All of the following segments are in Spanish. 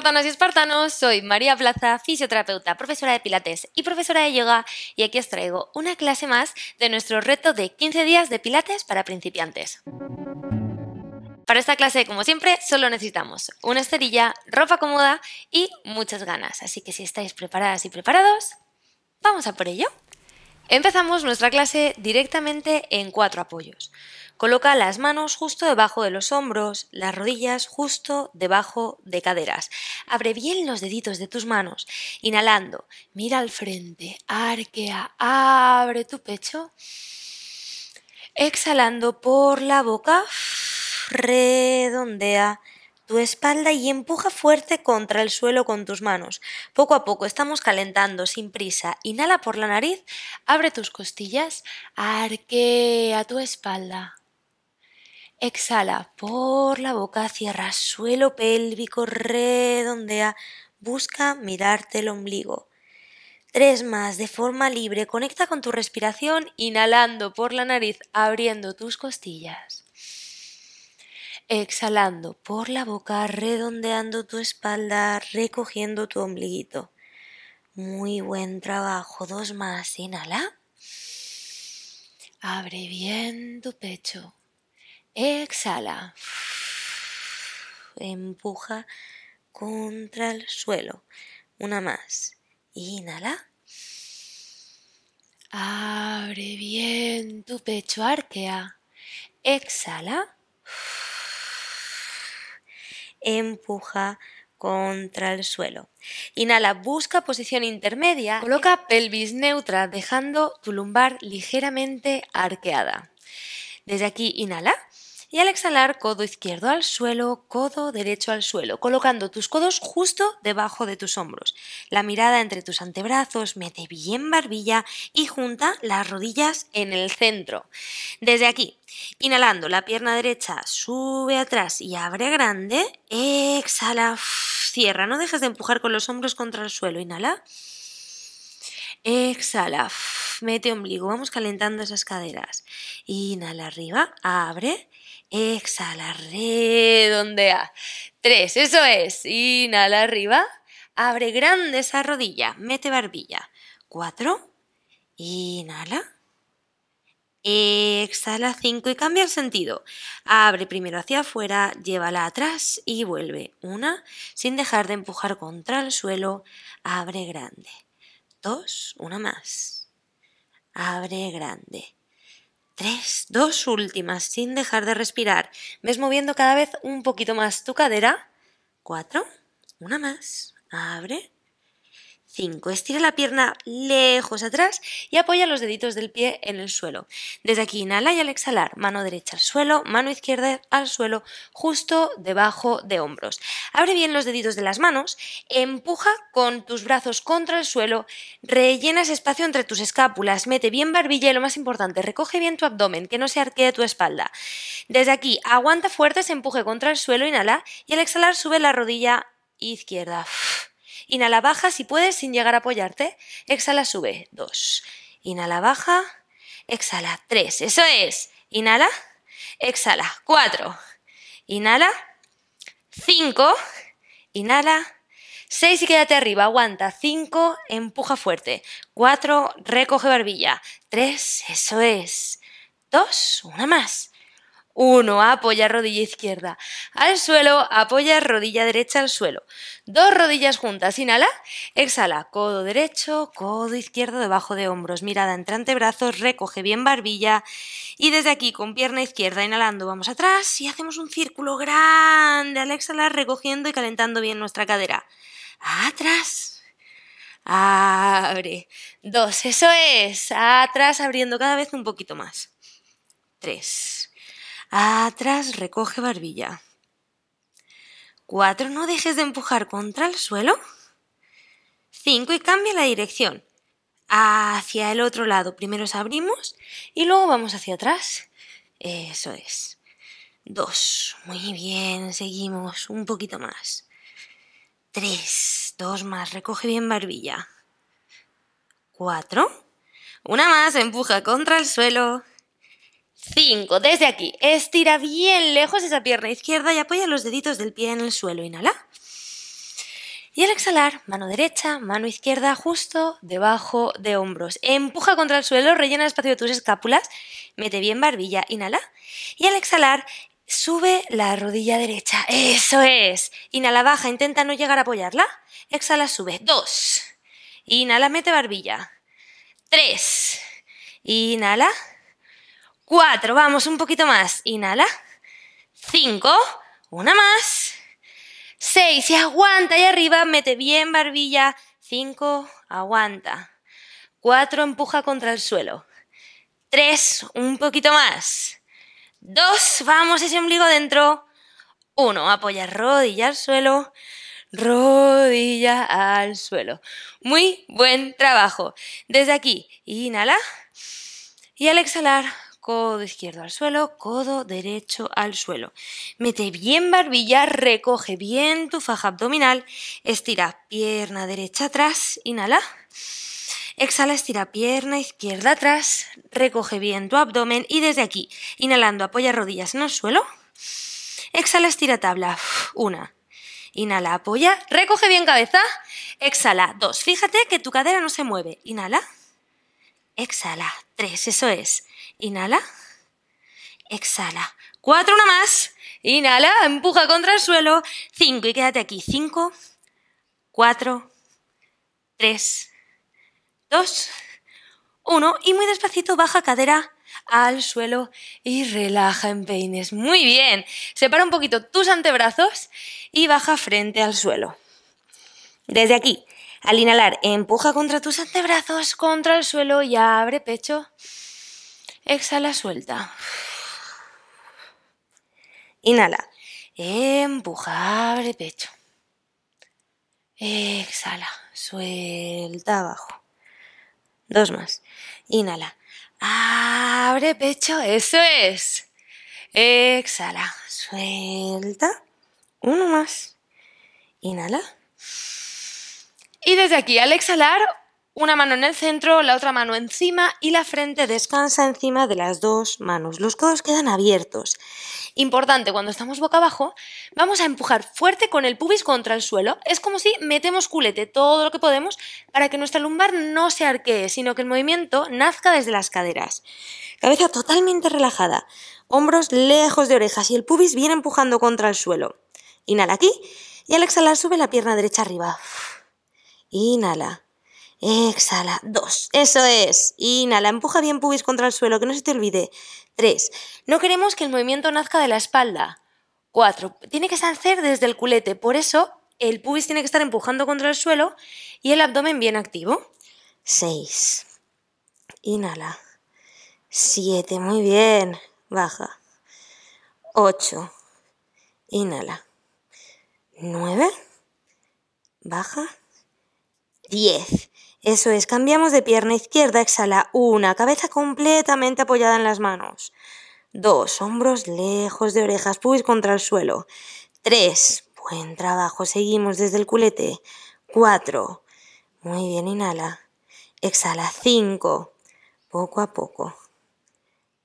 espartanos y espartanos, soy María Plaza, fisioterapeuta, profesora de Pilates y profesora de yoga, y aquí os traigo una clase más de nuestro reto de 15 días de Pilates para principiantes. Para esta clase, como siempre, solo necesitamos una esterilla, ropa cómoda y muchas ganas. Así que si estáis preparadas y preparados, vamos a por ello. Empezamos nuestra clase directamente en cuatro apoyos. Coloca las manos justo debajo de los hombros, las rodillas justo debajo de caderas. Abre bien los deditos de tus manos. Inhalando, mira al frente, arquea, abre tu pecho. Exhalando por la boca, redondea tu espalda y empuja fuerte contra el suelo con tus manos. Poco a poco estamos calentando, sin prisa. Inhala por la nariz, abre tus costillas, arquea tu espalda. Exhala por la boca, cierra suelo pélvico, redondea, busca mirarte el ombligo. Tres más de forma libre, conecta con tu respiración, inhalando por la nariz, abriendo tus costillas. Exhalando por la boca, redondeando tu espalda, recogiendo tu ombliguito. Muy buen trabajo. Dos más. Inhala. Abre bien tu pecho. Exhala. Empuja contra el suelo. Una más. Inhala. Abre bien tu pecho, arquea. Exhala empuja contra el suelo. Inhala, busca posición intermedia, coloca pelvis neutra dejando tu lumbar ligeramente arqueada. Desde aquí inhala y al exhalar codo izquierdo al suelo, codo derecho al suelo, colocando tus codos justo debajo de tus hombros. La mirada entre tus antebrazos, mete bien barbilla y junta las rodillas en el centro. Desde aquí, inhalando, la pierna derecha sube atrás y abre grande, exhala, cierra, no dejes de empujar con los hombros contra el suelo, inhala. Exhala, mete ombligo, vamos calentando esas caderas. Inhala arriba, abre exhala, redondea. Tres, eso es. Inhala arriba, abre grande esa rodilla, mete barbilla. Cuatro, inhala. Exhala cinco y cambia el sentido. Abre primero hacia afuera, llévala atrás y vuelve. Una, sin dejar de empujar contra el suelo, abre grande. Dos, una más. Abre grande. Tres, dos últimas, sin dejar de respirar. Ves moviendo cada vez un poquito más tu cadera. Cuatro, una más. Abre, 5. Estira la pierna lejos atrás y apoya los deditos del pie en el suelo. Desde aquí inhala y al exhalar, mano derecha al suelo, mano izquierda al suelo, justo debajo de hombros. Abre bien los deditos de las manos, empuja con tus brazos contra el suelo, rellena ese espacio entre tus escápulas, mete bien barbilla y lo más importante, recoge bien tu abdomen, que no se arquee tu espalda. Desde aquí aguanta fuerte se empuje contra el suelo, inhala y al exhalar sube la rodilla izquierda. Inhala, baja si puedes sin llegar a apoyarte. Exhala, sube. 2, Inhala, baja. Exhala. 3, Eso es. Inhala. Exhala. 4, Inhala. 5, Inhala. 6 y quédate arriba, aguanta. 5, empuja fuerte. 4, recoge barbilla. 3, eso es. 2, una más. Uno, Apoya rodilla izquierda al suelo, apoya rodilla derecha al suelo. Dos rodillas juntas, inhala, exhala, codo derecho, codo izquierdo debajo de hombros, mirada entre antebrazos, recoge bien barbilla y desde aquí con pierna izquierda inhalando vamos atrás y hacemos un círculo grande al exhalar recogiendo y calentando bien nuestra cadera. Atrás, Abre. Dos. Eso es. Atrás abriendo cada vez un poquito más. Tres. Atrás recoge barbilla. Cuatro, no dejes de empujar contra el suelo. Cinco, y cambia la dirección. Hacia el otro lado. Primero abrimos y luego vamos hacia atrás. Eso es. Dos. Muy bien, seguimos. Un poquito más. Tres. Dos más. Recoge bien barbilla. Cuatro. Una más. Empuja contra el suelo. 5. Desde aquí. Estira bien lejos esa pierna izquierda y apoya los deditos del pie en el suelo. Inhala. Y al exhalar, mano derecha, mano izquierda justo debajo de hombros. Empuja contra el suelo, rellena el espacio de tus escápulas, mete bien barbilla, inhala. Y al exhalar, sube la rodilla derecha. Eso es. Inhala, baja, intenta no llegar a apoyarla. Exhala, sube. Dos. Inhala, mete barbilla. Tres. Inhala. Cuatro, vamos, un poquito más. Inhala. Cinco, una más. Seis, y aguanta ahí arriba, mete bien barbilla. Cinco, aguanta. Cuatro, empuja contra el suelo. Tres, un poquito más. Dos, vamos ese ombligo dentro. Uno, apoya rodilla al suelo rodilla al suelo. Muy buen trabajo. Desde aquí, inhala y al exhalar, codo izquierdo al suelo, codo derecho al suelo. Mete bien barbilla, recoge bien tu faja abdominal, estira pierna derecha atrás, inhala. Exhala, estira pierna izquierda atrás, recoge bien tu abdomen y desde aquí, inhalando, apoya rodillas en el suelo. Exhala, estira tabla. Una. Inhala, apoya, recoge bien cabeza. Exhala, dos. Fíjate que tu cadera no se mueve. Inhala. Exhala, tres. Eso es. Inhala. Exhala. Cuatro, una más. Inhala, empuja contra el suelo. Cinco y quédate aquí. Cinco, cuatro, tres, dos, uno. Y muy despacito baja cadera al suelo y relaja en peines. Muy bien. Separa un poquito tus antebrazos y baja frente al suelo. Desde aquí, al inhalar, empuja contra tus antebrazos, contra el suelo y abre pecho. Exhala, suelta. Inhala. Empuja, abre pecho. Exhala, suelta abajo. Dos más. Inhala. Abre pecho, eso es. Exhala, suelta. Uno más. Inhala. Y desde aquí, al exhalar, una mano en el centro, la otra mano encima y la frente descansa encima de las dos manos. Los codos quedan abiertos. Importante, cuando estamos boca abajo, vamos a empujar fuerte con el pubis contra el suelo. Es como si metemos culete todo lo que podemos para que nuestra lumbar no se arquee, sino que el movimiento nazca desde las caderas. Cabeza totalmente relajada, hombros lejos de orejas y el pubis viene empujando contra el suelo. Inhala aquí y al exhalar sube la pierna derecha arriba. Inhala. Exhala. Dos. Eso es. Inhala. Empuja bien pubis contra el suelo, que no se te olvide. Tres. No queremos que el movimiento nazca de la espalda. Cuatro. Tiene que sancer desde el culete. Por eso el pubis tiene que estar empujando contra el suelo y el abdomen bien activo. Seis. Inhala. Siete. Muy bien. Baja. Ocho. Inhala. Nueve. Baja. Diez. Eso es, cambiamos de pierna izquierda, exhala una, cabeza completamente apoyada en las manos. Dos, hombros lejos de orejas, pubis contra el suelo. Tres, buen trabajo, seguimos desde el culete. Cuatro, muy bien, inhala. Exhala, cinco, poco a poco.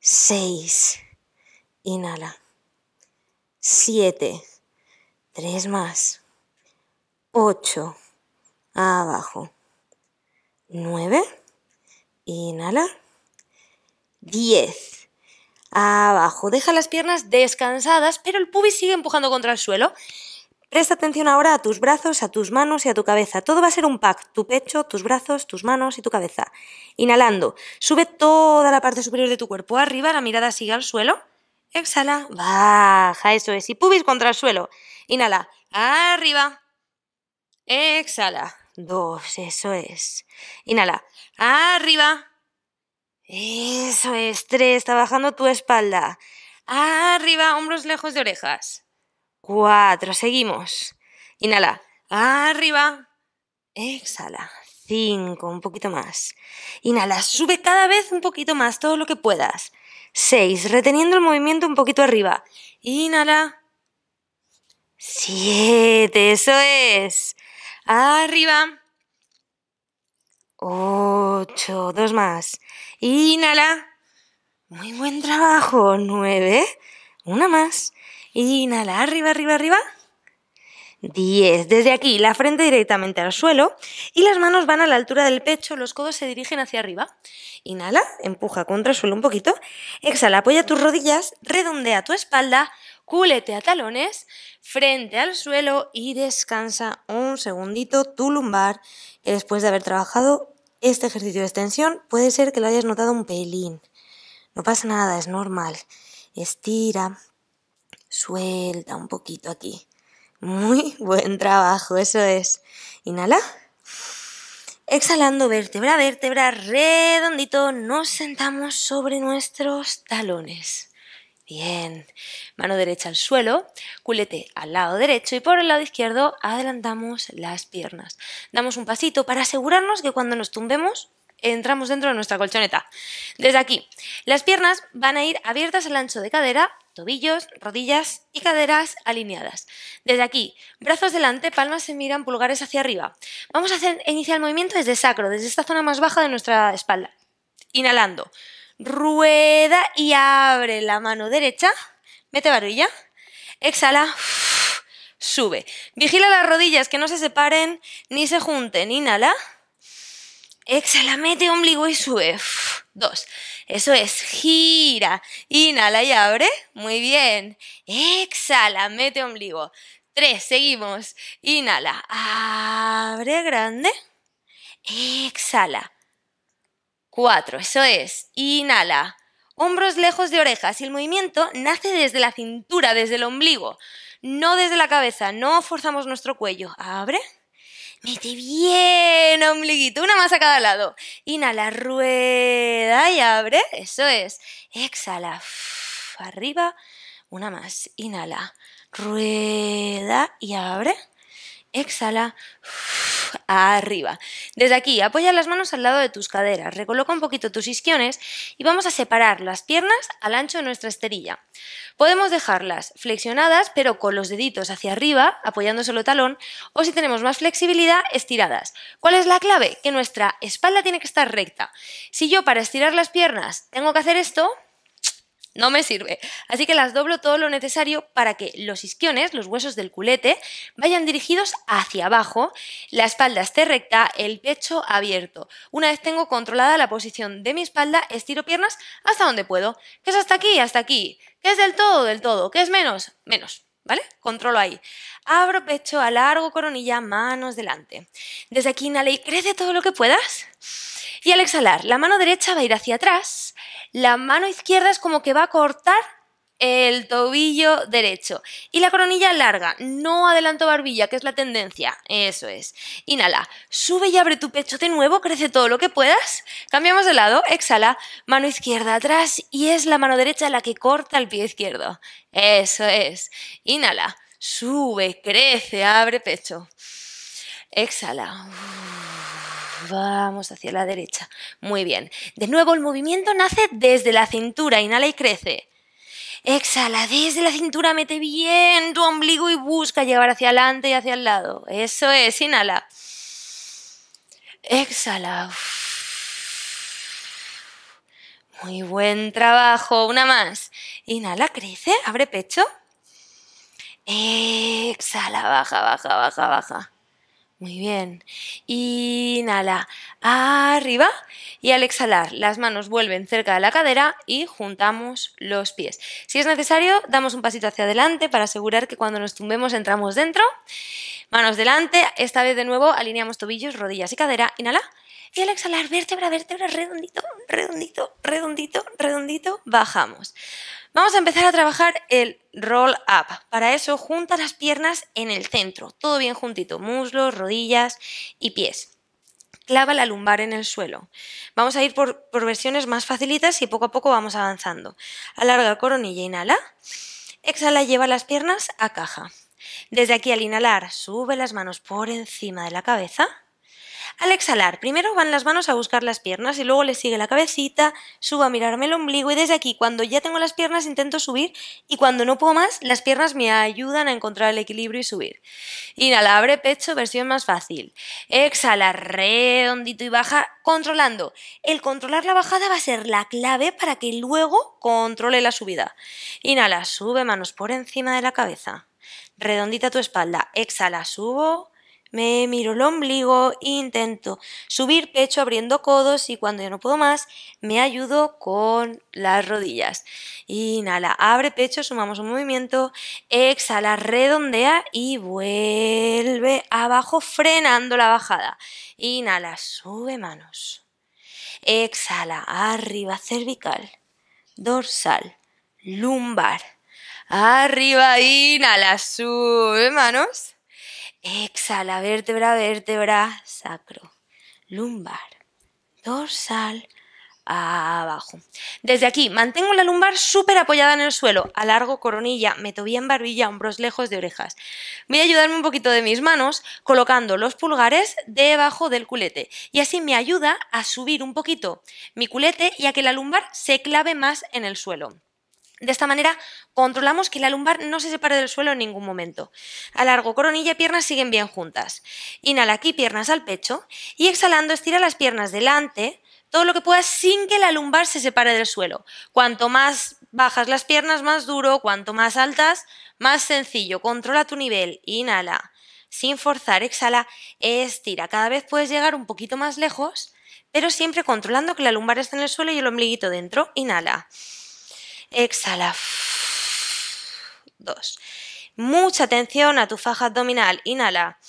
Seis, inhala. Siete, tres más. Ocho, abajo. 9. Inhala. 10. Abajo. Deja las piernas descansadas, pero el pubis sigue empujando contra el suelo. Presta atención ahora a tus brazos, a tus manos y a tu cabeza. Todo va a ser un pack. Tu pecho, tus brazos, tus manos y tu cabeza. Inhalando. Sube toda la parte superior de tu cuerpo arriba. La mirada sigue al suelo. Exhala. Baja. Eso es. Y pubis contra el suelo. Inhala. Arriba. Exhala. Dos, eso es. Inhala. Arriba. Eso es. Tres, Está bajando tu espalda. Arriba, hombros lejos de orejas. Cuatro, seguimos. Inhala. Arriba. Exhala. Cinco, un poquito más. Inhala. Sube cada vez un poquito más, todo lo que puedas. Seis, reteniendo el movimiento un poquito arriba. Inhala. Siete, eso es. Arriba. Ocho. Dos más. Inhala. Muy buen trabajo. Nueve. Una más. Inhala. Arriba, arriba, arriba. 10. Desde aquí, la frente directamente al suelo y las manos van a la altura del pecho, los codos se dirigen hacia arriba. Inhala, empuja contra el suelo un poquito. Exhala, apoya tus rodillas, redondea tu espalda Cúlete a talones frente al suelo y descansa un segundito tu lumbar. Y después de haber trabajado este ejercicio de extensión, puede ser que lo hayas notado un pelín. No pasa nada, es normal. Estira, suelta un poquito aquí. Muy buen trabajo, eso es. Inhala. Exhalando vértebra a vértebra, redondito, nos sentamos sobre nuestros talones. Bien. Mano derecha al suelo, culete al lado derecho y por el lado izquierdo adelantamos las piernas. Damos un pasito para asegurarnos que cuando nos tumbemos entramos dentro de nuestra colchoneta. Desde aquí, las piernas van a ir abiertas al ancho de cadera, tobillos, rodillas y caderas alineadas. Desde aquí, brazos delante, palmas se miran, pulgares hacia arriba. Vamos a hacer, iniciar el movimiento desde sacro, desde esta zona más baja de nuestra espalda. Inhalando rueda y abre la mano derecha, mete varilla, exhala, sube. Vigila las rodillas que no se separen ni se junten, inhala, exhala, mete ombligo y sube. Dos. Eso es, gira, inhala y abre, muy bien. Exhala, mete ombligo. Tres, seguimos. Inhala, abre grande. Exhala. Cuatro, eso es. Inhala. Hombros lejos de orejas y el movimiento nace desde la cintura, desde el ombligo, no desde la cabeza. No forzamos nuestro cuello. Abre. Mete bien ombliguito, una más a cada lado. Inhala, rueda y abre. Eso es. Exhala. arriba, una más. Inhala, rueda y abre. Exhala arriba. Desde aquí, apoya las manos al lado de tus caderas, recoloca un poquito tus isquiones y vamos a separar las piernas al ancho de nuestra esterilla. Podemos dejarlas flexionadas, pero con los deditos hacia arriba, apoyando solo talón, o si tenemos más flexibilidad, estiradas. ¿Cuál es la clave? Que nuestra espalda tiene que estar recta. Si yo para estirar las piernas tengo que hacer esto, no me sirve. Así que las doblo todo lo necesario para que los isquiones, los huesos del culete, vayan dirigidos hacia abajo, la espalda esté recta, el pecho abierto. Una vez tengo controlada la posición de mi espalda, estiro piernas hasta donde puedo. ¿Qué es hasta aquí? Hasta aquí. ¿Qué es del todo? Del todo. ¿Qué es menos? Menos. ¿Vale? Controlo ahí. Abro pecho, alargo coronilla, manos delante. Desde aquí inhala y crece todo lo que puedas. Y al exhalar, la mano derecha va a ir hacia atrás, la mano izquierda es como que va a cortar el tobillo derecho. Y la coronilla larga, no adelanto barbilla, que es la tendencia. Eso es. Inhala, sube y abre tu pecho de nuevo, crece todo lo que puedas. Cambiamos de lado, exhala, mano izquierda atrás y es la mano derecha la que corta el pie izquierdo. Eso es. Inhala, sube, crece, abre pecho. Exhala vamos hacia la derecha. Muy bien. De nuevo, el movimiento nace desde la cintura, inhala y crece. Exhala desde la cintura, mete bien tu ombligo y busca llevar hacia adelante y hacia el lado. Eso es, inhala. Exhala. Muy buen trabajo, una más. Inhala, crece, abre pecho. Exhala, baja, baja, baja, baja. Muy bien. Inhala, arriba y al exhalar las manos vuelven cerca de la cadera y juntamos los pies. Si es necesario, damos un pasito hacia adelante para asegurar que cuando nos tumbemos entramos dentro. Manos delante, esta vez de nuevo alineamos tobillos, rodillas y cadera. Inhala. Y al exhalar, vértebra, vértebra, redondito, redondito, redondito, redondito, bajamos. Vamos a empezar a trabajar el roll up. Para eso junta las piernas en el centro, todo bien juntito, muslos, rodillas y pies. Clava la lumbar en el suelo. Vamos a ir por, versiones más facilitas y poco a poco vamos avanzando. Alarga coronilla, inhala. Exhala, lleva las piernas a caja. Desde aquí al inhalar, sube las manos por encima de la cabeza al exhalar, primero van las manos a buscar las piernas y luego le sigue la cabecita, subo a mirarme el ombligo y desde aquí, cuando ya tengo las piernas, intento subir y cuando no puedo más, las piernas me ayudan a encontrar el equilibrio y subir. Inhala, abre pecho, versión más fácil. Exhala, redondito y baja, controlando. El controlar la bajada va a ser la clave para que luego controle la subida. Inhala, sube manos por encima de la cabeza. Redondita tu espalda. Exhala, subo me miro el ombligo, intento subir pecho abriendo codos y cuando ya no puedo más, me ayudo con las rodillas. Inhala, abre pecho, sumamos un movimiento, exhala, redondea y vuelve abajo frenando la bajada. Inhala, sube manos. Exhala, arriba cervical, dorsal, lumbar. Arriba, inhala, sube manos. Exhala, vértebra, vértebra, sacro, lumbar, dorsal, abajo. Desde aquí mantengo la lumbar súper apoyada en el suelo, alargo coronilla, meto bien barbilla, hombros lejos de orejas. Voy a ayudarme un poquito de mis manos colocando los pulgares debajo del culete y así me ayuda a subir un poquito mi culete y a que la lumbar se clave más en el suelo. De esta manera controlamos que la lumbar no se separe del suelo en ningún momento. Alargo coronilla y piernas siguen bien juntas. Inhala aquí piernas al pecho y exhalando estira las piernas delante todo lo que puedas sin que la lumbar se separe del suelo. Cuanto más bajas las piernas, más duro, cuanto más altas, más sencillo. Controla tu nivel. Inhala. Sin forzar, exhala, estira. Cada vez puedes llegar un poquito más lejos, pero siempre controlando que la lumbar está en el suelo y el ombliguito dentro. Inhala exhala. Dos. Mucha atención a tu faja abdominal. Inhala.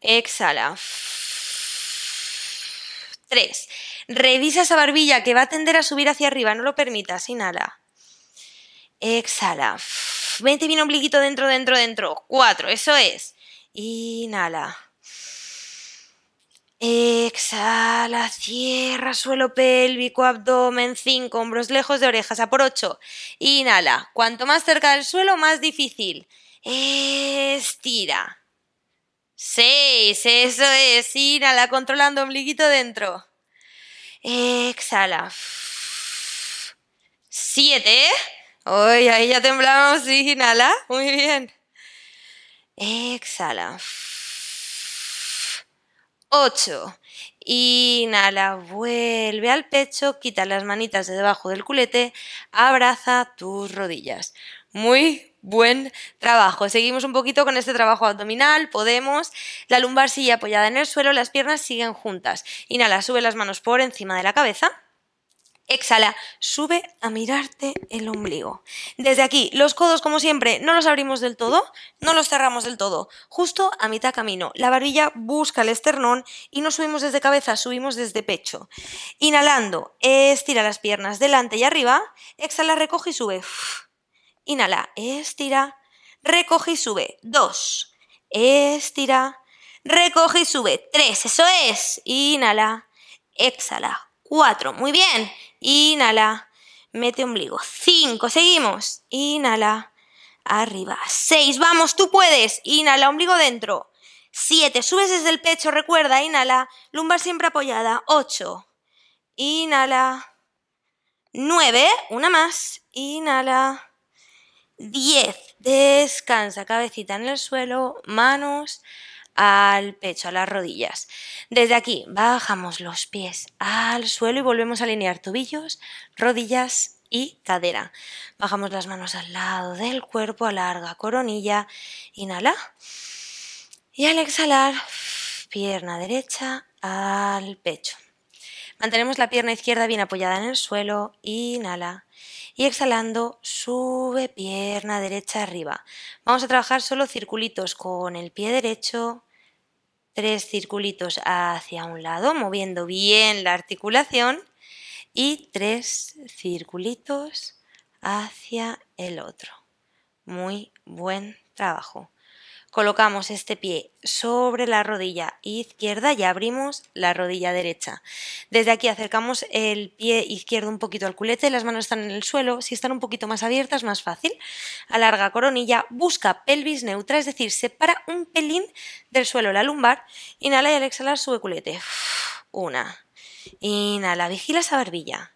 Exhala. Tres. Revisa esa barbilla que va a tender a subir hacia arriba. No lo permitas. Inhala. Exhala. Vente bien ombliguito dentro, dentro, dentro. Cuatro. Eso es. Inhala. Exhala, cierra suelo pélvico, abdomen, cinco, hombros lejos de orejas, a por ocho. Inhala, cuanto más cerca del suelo, más difícil. Estira. Seis, eso es, inhala, controlando ombliguito dentro. Exhala. 7. Hoy ahí ya temblamos, inhala, muy bien. Exhala. 8. Inhala, vuelve al pecho, quita las manitas de debajo del culete, abraza tus rodillas. Muy buen trabajo. Seguimos un poquito con este trabajo abdominal, podemos. La lumbar sigue apoyada en el suelo, las piernas siguen juntas. Inhala, sube las manos por encima de la cabeza. Exhala, sube a mirarte el ombligo. Desde aquí, los codos como siempre, no los abrimos del todo, no los cerramos del todo, justo a mitad camino. La barbilla busca el esternón y no subimos desde cabeza, subimos desde pecho. Inhalando, estira las piernas delante y arriba, exhala, recoge y sube. Inhala, estira, recoge y sube. Dos, estira, recoge y sube. Tres, eso es. Inhala, exhala. Cuatro, muy bien. Inhala. Mete ombligo. 5. Seguimos. Inhala. Arriba. 6. Vamos, tú puedes. Inhala, ombligo dentro. 7. Subes desde el pecho, recuerda. Inhala. Lumbar siempre apoyada. 8. Inhala. 9. Una más. Inhala. 10. Descansa. Cabecita en el suelo. Manos al pecho, a las rodillas. Desde aquí bajamos los pies al suelo y volvemos a alinear tobillos, rodillas y cadera. Bajamos las manos al lado del cuerpo, alarga coronilla, inhala. Y al exhalar, pierna derecha al pecho. Mantenemos la pierna izquierda bien apoyada en el suelo, inhala. Y exhalando, sube pierna derecha arriba. Vamos a trabajar solo circulitos con el pie derecho, tres circulitos hacia un lado, moviendo bien la articulación, y tres circulitos hacia el otro. Muy buen trabajo. Colocamos este pie sobre la rodilla izquierda y abrimos la rodilla derecha. Desde aquí acercamos el pie izquierdo un poquito al culete, las manos están en el suelo, si están un poquito más abiertas más fácil. Alarga coronilla, busca pelvis neutra, es decir, separa un pelín del suelo la lumbar, inhala y al exhalar sube culete. Una. Inhala, vigila esa barbilla.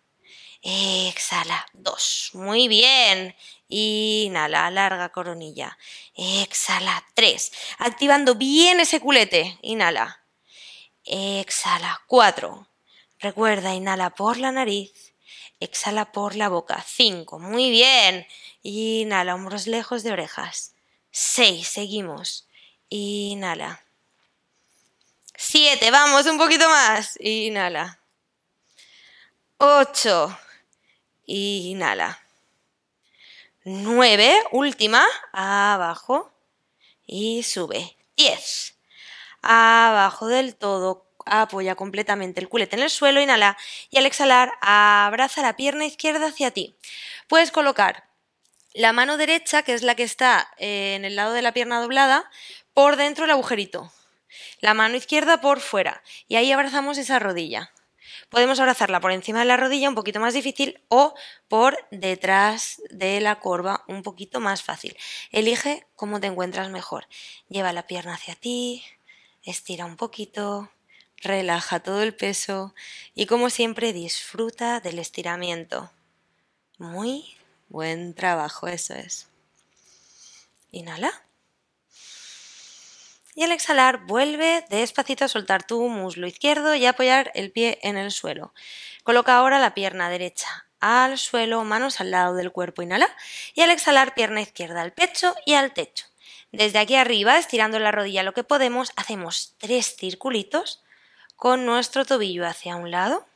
Exhala. Dos. Muy bien. Inhala, larga coronilla. Exhala, tres. Activando bien ese culete. Inhala. Exhala, cuatro. Recuerda, inhala por la nariz. Exhala por la boca. Cinco. Muy bien. Inhala, hombros lejos de orejas. Seis. Seguimos. Inhala. Siete. Vamos, un poquito más. Inhala. Ocho. Inhala. 9, última, abajo y sube. 10. Abajo del todo, apoya completamente el culete en el suelo, inhala y al exhalar abraza la pierna izquierda hacia ti. Puedes colocar la mano derecha, que es la que está eh, en el lado de la pierna doblada, por dentro del agujerito. La mano izquierda por fuera. Y ahí abrazamos esa rodilla. Podemos abrazarla por encima de la rodilla, un poquito más difícil, o por detrás de la corva, un poquito más fácil. Elige cómo te encuentras mejor. Lleva la pierna hacia ti, estira un poquito, relaja todo el peso y como siempre disfruta del estiramiento. Muy buen trabajo, eso es. Inhala. Y al exhalar, vuelve despacito a soltar tu muslo izquierdo y apoyar el pie en el suelo. Coloca ahora la pierna derecha al suelo, manos al lado del cuerpo, inhala. Y al exhalar, pierna izquierda al pecho y al techo. Desde aquí arriba, estirando la rodilla lo que podemos, hacemos tres circulitos con nuestro tobillo hacia un lado,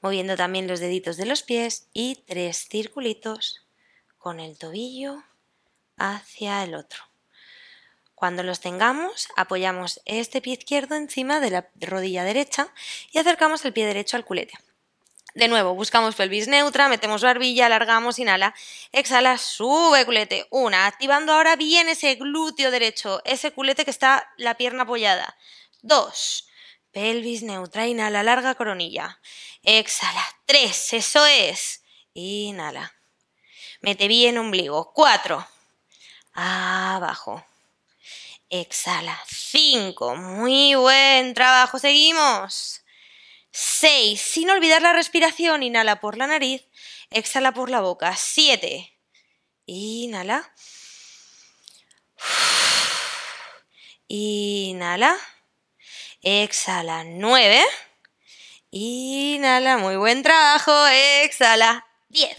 moviendo también los deditos de los pies y tres circulitos con el tobillo hacia el otro. Cuando los tengamos, apoyamos este pie izquierdo encima de la rodilla derecha y acercamos el pie derecho al culete. De nuevo, buscamos pelvis neutra, metemos barbilla, alargamos, inhala, exhala, sube culete. Una, activando ahora bien ese glúteo derecho, ese culete que está la pierna apoyada. Dos, pelvis neutra, inhala, larga coronilla. Exhala, tres, eso es. Inhala. Mete bien ombligo. Cuatro, abajo. Exhala. 5. Muy buen trabajo. Seguimos. 6. Sin olvidar la respiración, inhala por la nariz, exhala por la boca. 7. Inhala. Inhala. Exhala. 9. Inhala. Muy buen trabajo. Exhala. Diez.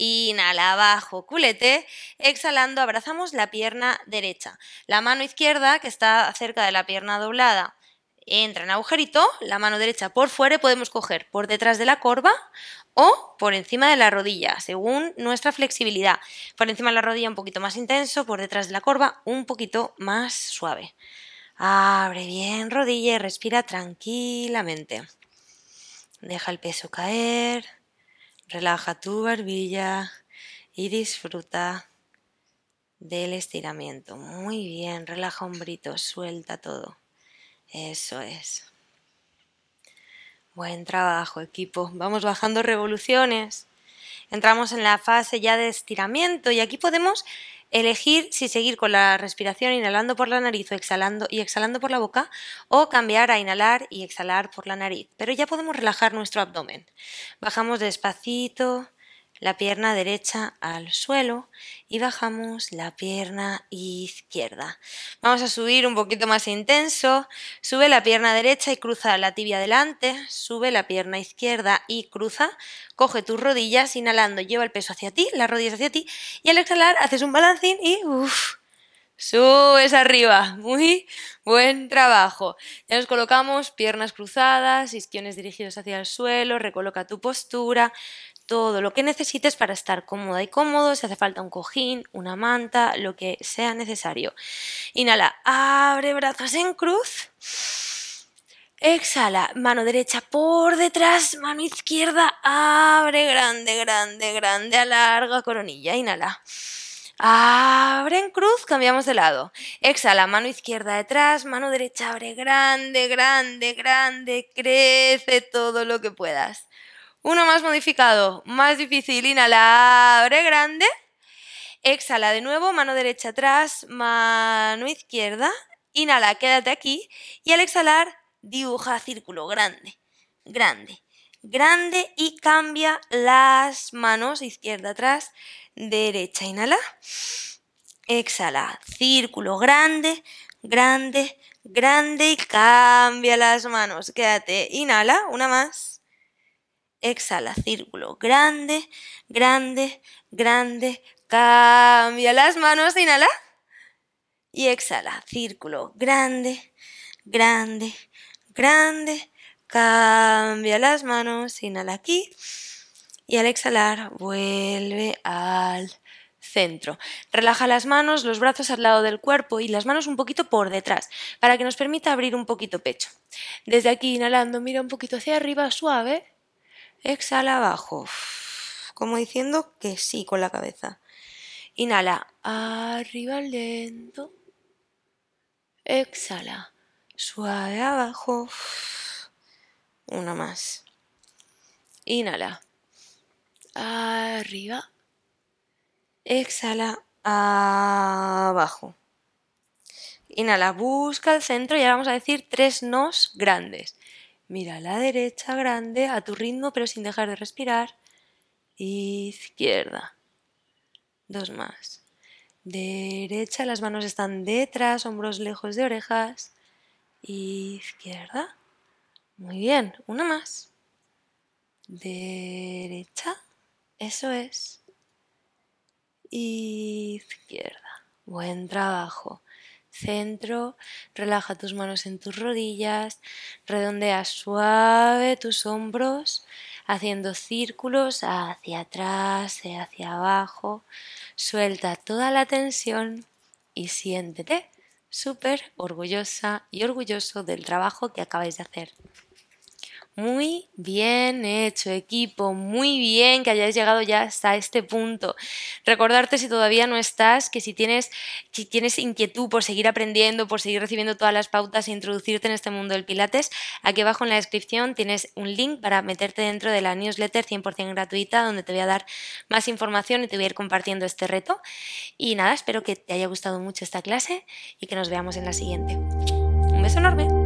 Inhala, abajo, culete. Exhalando, abrazamos la pierna derecha. La mano izquierda, que está cerca de la pierna doblada, entra en agujerito. La mano derecha por fuera podemos coger por detrás de la corva o por encima de la rodilla, según nuestra flexibilidad. Por encima de la rodilla un poquito más intenso, por detrás de la corva un poquito más suave. Abre bien rodilla y respira tranquilamente. Deja el peso caer. Relaja tu barbilla y disfruta del estiramiento. Muy bien, relaja hombritos, suelta todo. Eso es. Buen trabajo, equipo. Vamos bajando revoluciones. Entramos en la fase ya de estiramiento y aquí podemos Elegir si seguir con la respiración inhalando por la nariz o exhalando y exhalando por la boca o cambiar a inhalar y exhalar por la nariz. Pero ya podemos relajar nuestro abdomen. Bajamos despacito la pierna derecha al suelo y bajamos la pierna izquierda. Vamos a subir un poquito más intenso. Sube la pierna derecha y cruza la tibia delante. Sube la pierna izquierda y cruza. Coge tus rodillas, inhalando, lleva el peso hacia ti, las rodillas hacia ti. Y al exhalar haces un balancín y uff, Subes arriba. Muy buen trabajo. Ya nos colocamos, piernas cruzadas, isquiones dirigidos hacia el suelo, recoloca tu postura todo lo que necesites para estar cómoda y cómodo, si hace falta un cojín, una manta, lo que sea necesario. Inhala, abre brazos en cruz. Exhala, mano derecha por detrás, mano izquierda, abre grande, grande, grande, alarga coronilla, inhala. Abre en cruz, cambiamos de lado. Exhala, mano izquierda detrás, mano derecha abre grande, grande, grande, crece todo lo que puedas. Uno más modificado, más difícil. Inhala, abre grande. Exhala de nuevo, mano derecha atrás, mano izquierda. Inhala, quédate aquí. Y al exhalar, dibuja círculo grande, grande, grande y cambia las manos izquierda atrás, derecha. Inhala. Exhala, círculo grande, grande, grande y cambia las manos. Quédate. Inhala, una más exhala, círculo, grande, grande, grande, cambia las manos, inhala y exhala, círculo, grande, grande, grande, cambia las manos, inhala aquí y al exhalar vuelve al centro. Relaja las manos, los brazos al lado del cuerpo y las manos un poquito por detrás, para que nos permita abrir un poquito pecho. Desde aquí inhalando, mira un poquito hacia arriba, suave, Exhala abajo, como diciendo que sí con la cabeza. Inhala, arriba lento. Exhala, suave abajo. Una más. Inhala, arriba. Exhala, abajo. Inhala, busca el centro y ahora vamos a decir tres nos grandes. Mira a la derecha, grande, a tu ritmo, pero sin dejar de respirar. Izquierda. Dos más. Derecha, las manos están detrás, hombros lejos de orejas. Izquierda. Muy bien, una más. Derecha. Eso es. Izquierda. Buen trabajo centro, relaja tus manos en tus rodillas, redondea suave tus hombros, haciendo círculos hacia atrás y hacia abajo. Suelta toda la tensión y siéntete súper orgullosa y orgulloso del trabajo que acabáis de hacer. Muy bien hecho equipo, muy bien que hayáis llegado ya hasta este punto. Recordarte si todavía no estás, que si tienes, tienes inquietud por seguir aprendiendo, por seguir recibiendo todas las pautas e introducirte en este mundo del Pilates, aquí abajo en la descripción tienes un link para meterte dentro de la newsletter 100% gratuita donde te voy a dar más información y te voy a ir compartiendo este reto. Y nada, espero que te haya gustado mucho esta clase y que nos veamos en la siguiente. Un beso enorme.